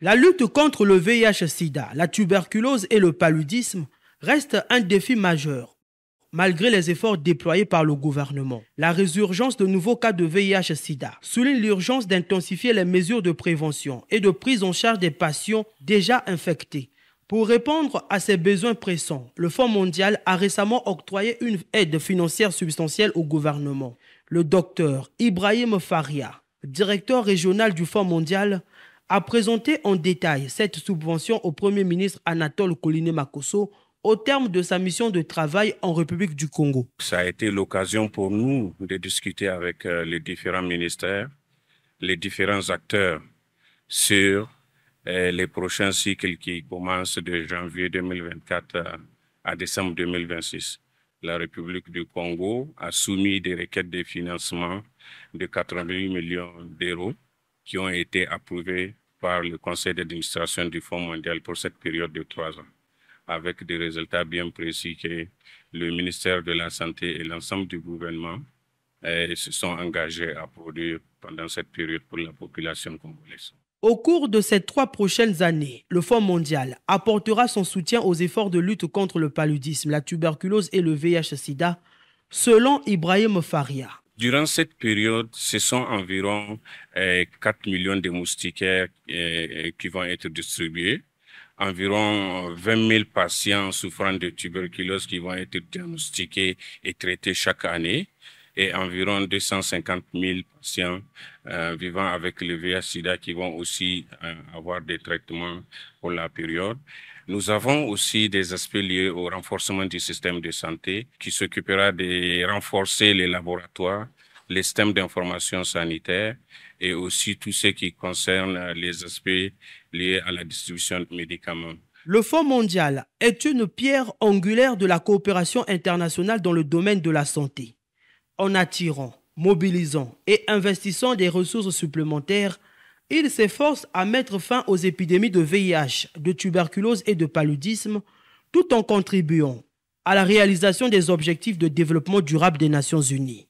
La lutte contre le VIH-Sida, la tuberculose et le paludisme reste un défi majeur, malgré les efforts déployés par le gouvernement. La résurgence de nouveaux cas de VIH-Sida souligne l'urgence d'intensifier les mesures de prévention et de prise en charge des patients déjà infectés. Pour répondre à ces besoins pressants, le Fonds mondial a récemment octroyé une aide financière substantielle au gouvernement. Le docteur Ibrahim Faria, directeur régional du Fonds mondial, a présenté en détail cette subvention au Premier ministre Anatole Koliné Makoso au terme de sa mission de travail en République du Congo. Ça a été l'occasion pour nous de discuter avec euh, les différents ministères, les différents acteurs sur euh, les prochains cycles qui commencent de janvier 2024 à décembre 2026. La République du Congo a soumis des requêtes de financement de 88 millions d'euros qui ont été approuvés par le conseil d'administration du Fonds mondial pour cette période de trois ans, avec des résultats bien précis que le ministère de la Santé et l'ensemble du gouvernement eh, se sont engagés à produire pendant cette période pour la population congolaise. Au cours de ces trois prochaines années, le Fonds mondial apportera son soutien aux efforts de lutte contre le paludisme, la tuberculose et le VIH-Sida, selon Ibrahim Faria, Durant cette période, ce sont environ 4 euh, millions de moustiquaires euh, qui vont être distribués, environ 20 euh, 000 patients souffrant de tuberculose qui vont être diagnostiqués et traités chaque année et environ 250 000 patients euh, vivant avec le VIH-Sida qui vont aussi euh, avoir des traitements pour la période. Nous avons aussi des aspects liés au renforcement du système de santé qui s'occupera de renforcer les laboratoires, les systèmes d'information sanitaire et aussi tout ce qui concerne les aspects liés à la distribution de médicaments. Le Fonds mondial est une pierre angulaire de la coopération internationale dans le domaine de la santé. En attirant, mobilisant et investissant des ressources supplémentaires, il s'efforce à mettre fin aux épidémies de VIH, de tuberculose et de paludisme, tout en contribuant à la réalisation des objectifs de développement durable des Nations Unies.